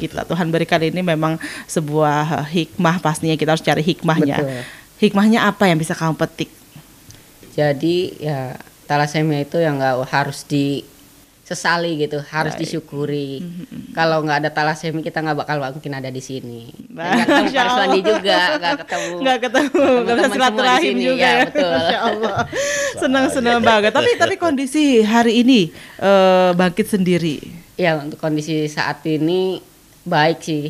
kita. Tuhan berikan ini memang sebuah eh, hikmah pastinya kita harus cari hikmahnya. Betul. Hikmahnya apa yang bisa kamu petik? Jadi ya talasemia itu yang nggak harus disesali gitu, harus Baik. disyukuri. Mm-hmm. Kalau nggak ada talasemi kita nggak bakal mungkin ada di sini. Nggak ketemu Pak juga, nggak ketemu. Nggak ketemu, nggak bisa silaturahim juga ya. betul. senang iya. senang banget. Tapi tapi kondisi hari ini uh, bangkit sendiri. Ya untuk kondisi saat ini baik sih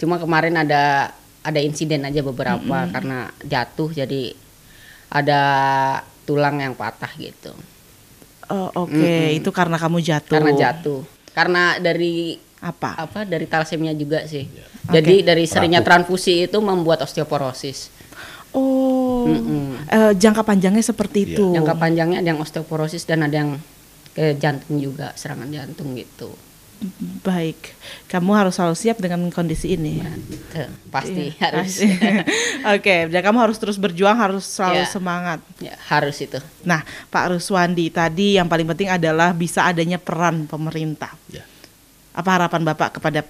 cuma kemarin ada ada insiden aja beberapa mm -hmm. karena jatuh jadi ada tulang yang patah gitu oh oke okay. mm -hmm. itu karena kamu jatuh karena jatuh karena dari apa apa dari talasemia juga sih yeah. jadi dari seringnya transfusi itu membuat osteoporosis oh mm -hmm. uh, jangka panjangnya seperti yeah. itu jangka panjangnya ada yang osteoporosis dan ada yang ke eh, jantung juga serangan jantung gitu Baik, kamu harus selalu siap dengan kondisi ini. Betul. Pasti iya. harus. Oke, okay. kamu harus terus berjuang, harus selalu ya. semangat. Ya, harus itu. Nah, Pak Ruswandi tadi yang paling penting adalah bisa adanya peran pemerintah. Ya. Apa harapan Bapak kepada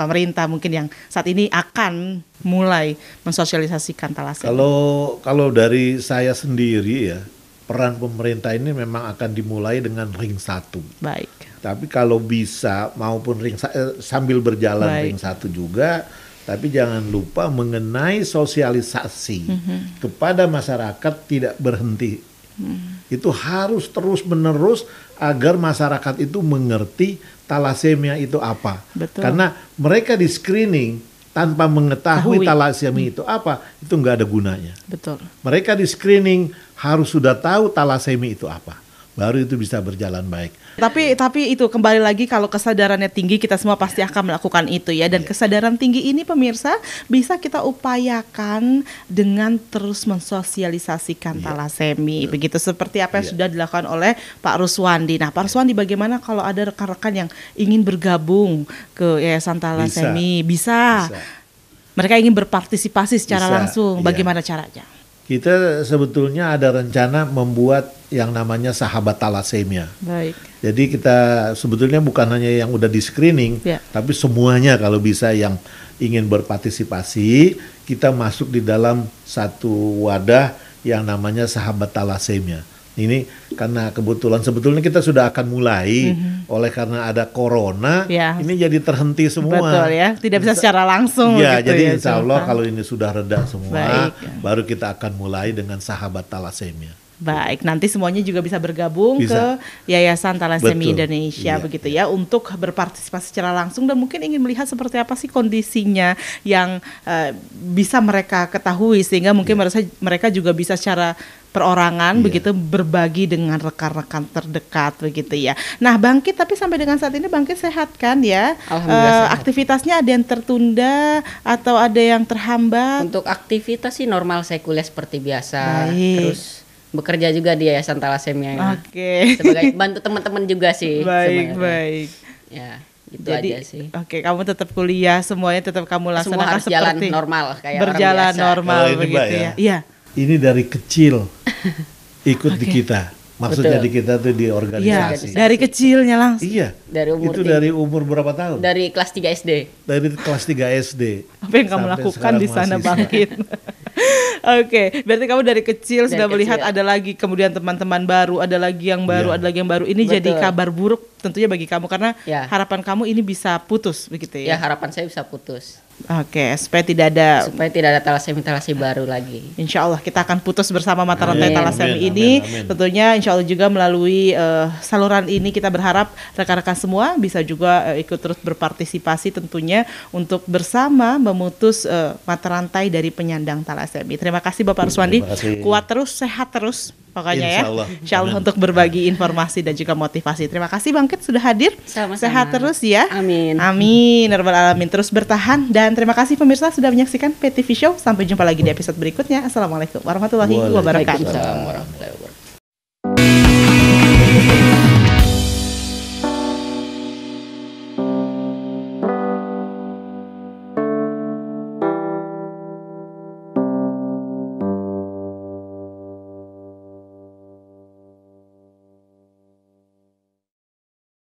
pemerintah mungkin yang saat ini akan mulai mensosialisasikan talasemia Kalau kalau dari saya sendiri ya, peran pemerintah ini memang akan dimulai dengan ring satu. Baik. Tapi kalau bisa maupun ring eh, sambil berjalan Baik. ring satu juga, tapi jangan lupa mengenai sosialisasi mm -hmm. kepada masyarakat tidak berhenti. Mm. Itu harus terus menerus agar masyarakat itu mengerti talasemia itu apa. Betul. Karena mereka di screening tanpa mengetahui talasemia itu apa, itu nggak ada gunanya. Betul. Mereka di screening harus sudah tahu talasemi itu apa baru itu bisa berjalan baik. Tapi tapi itu kembali lagi kalau kesadarannya tinggi kita semua pasti iya. akan melakukan itu ya dan iya. kesadaran tinggi ini pemirsa bisa kita upayakan dengan terus mensosialisasikan iya. talasemi ya. begitu seperti apa yang ya. sudah dilakukan oleh Pak Ruswandi. Nah, Pak Ruswandi bagaimana kalau ada rekan-rekan yang ingin bergabung ke Yayasan Talasemi? Bisa. bisa. bisa. Mereka ingin berpartisipasi secara bisa. langsung. Bagaimana caranya? kita sebetulnya ada rencana membuat yang namanya sahabat talasemia. Baik. Jadi kita sebetulnya bukan hanya yang udah di screening, ya. tapi semuanya kalau bisa yang ingin berpartisipasi, kita masuk di dalam satu wadah yang namanya sahabat talasemia ini karena kebetulan sebetulnya kita sudah akan mulai mm-hmm. oleh karena ada corona ya. ini jadi terhenti semua betul ya tidak bisa secara langsung ya gitu jadi ya, insya Allah kalau ini sudah reda semua Baik. baru kita akan mulai dengan sahabat talasemia Baik, nanti semuanya juga bisa bergabung bisa. ke Yayasan Talasemia Indonesia iya. begitu iya. ya untuk berpartisipasi secara langsung dan mungkin ingin melihat seperti apa sih kondisinya yang uh, bisa mereka ketahui sehingga mungkin mereka iya. mereka juga bisa secara perorangan iya. begitu berbagi dengan rekan-rekan terdekat begitu ya. Nah, Bangkit tapi sampai dengan saat ini Bangkit sehat kan ya? Uh, Aktivitasnya ada yang tertunda atau ada yang terhambat? Untuk aktivitas sih normal sekuler seperti biasa. Baik. Terus bekerja juga di Yayasan Talasemia ya. Oke. Okay. Sebagai bantu teman-teman juga sih. Baik, sebenarnya. baik. Ya, gitu Jadi, aja sih. Oke, okay, kamu tetap kuliah, semuanya tetap kamu laksanakan Semua harus seperti jalan normal kayak berjalan orang biasa. normal oh, begitu ya. ya. Iya. Ini dari kecil ikut okay. di kita. Maksudnya Betul. di kita tuh di organisasi. Ya, dari kecilnya langsung. Iya. Dari umur itu dari umur berapa tahun? Dari kelas 3 SD. Dari kelas 3 SD. Apa yang kamu lakukan di sana bangkit? Oke, okay. berarti kamu dari kecil dari sudah kecil. melihat ada lagi kemudian teman-teman baru, ada lagi yang baru, yeah. ada lagi yang baru. Ini Betul. jadi kabar buruk tentunya bagi kamu karena yeah. harapan kamu ini bisa putus begitu ya. Ya, harapan saya bisa putus. Oke, okay, supaya tidak ada supaya tidak ada talasemi talasemi baru lagi. Insya Allah kita akan putus bersama mata rantai talasemi ini. Amin, amin. Tentunya Insya Allah juga melalui uh, saluran ini kita berharap rekan-rekan semua bisa juga uh, ikut terus berpartisipasi tentunya untuk bersama memutus uh, mata rantai dari penyandang talasemi. Terima kasih Bapak Ruswandi, kuat terus, sehat terus pokoknya Insya Allah. ya. Insya Allah Amin. untuk berbagi informasi dan juga motivasi. Terima kasih Bang Kit sudah hadir. Sama-sama. Sehat terus ya. Amin. Amin. Nerbal alamin terus bertahan dan terima kasih pemirsa sudah menyaksikan PTV Show. Sampai jumpa lagi di episode berikutnya. Assalamualaikum warahmatullahi wabarakatuh.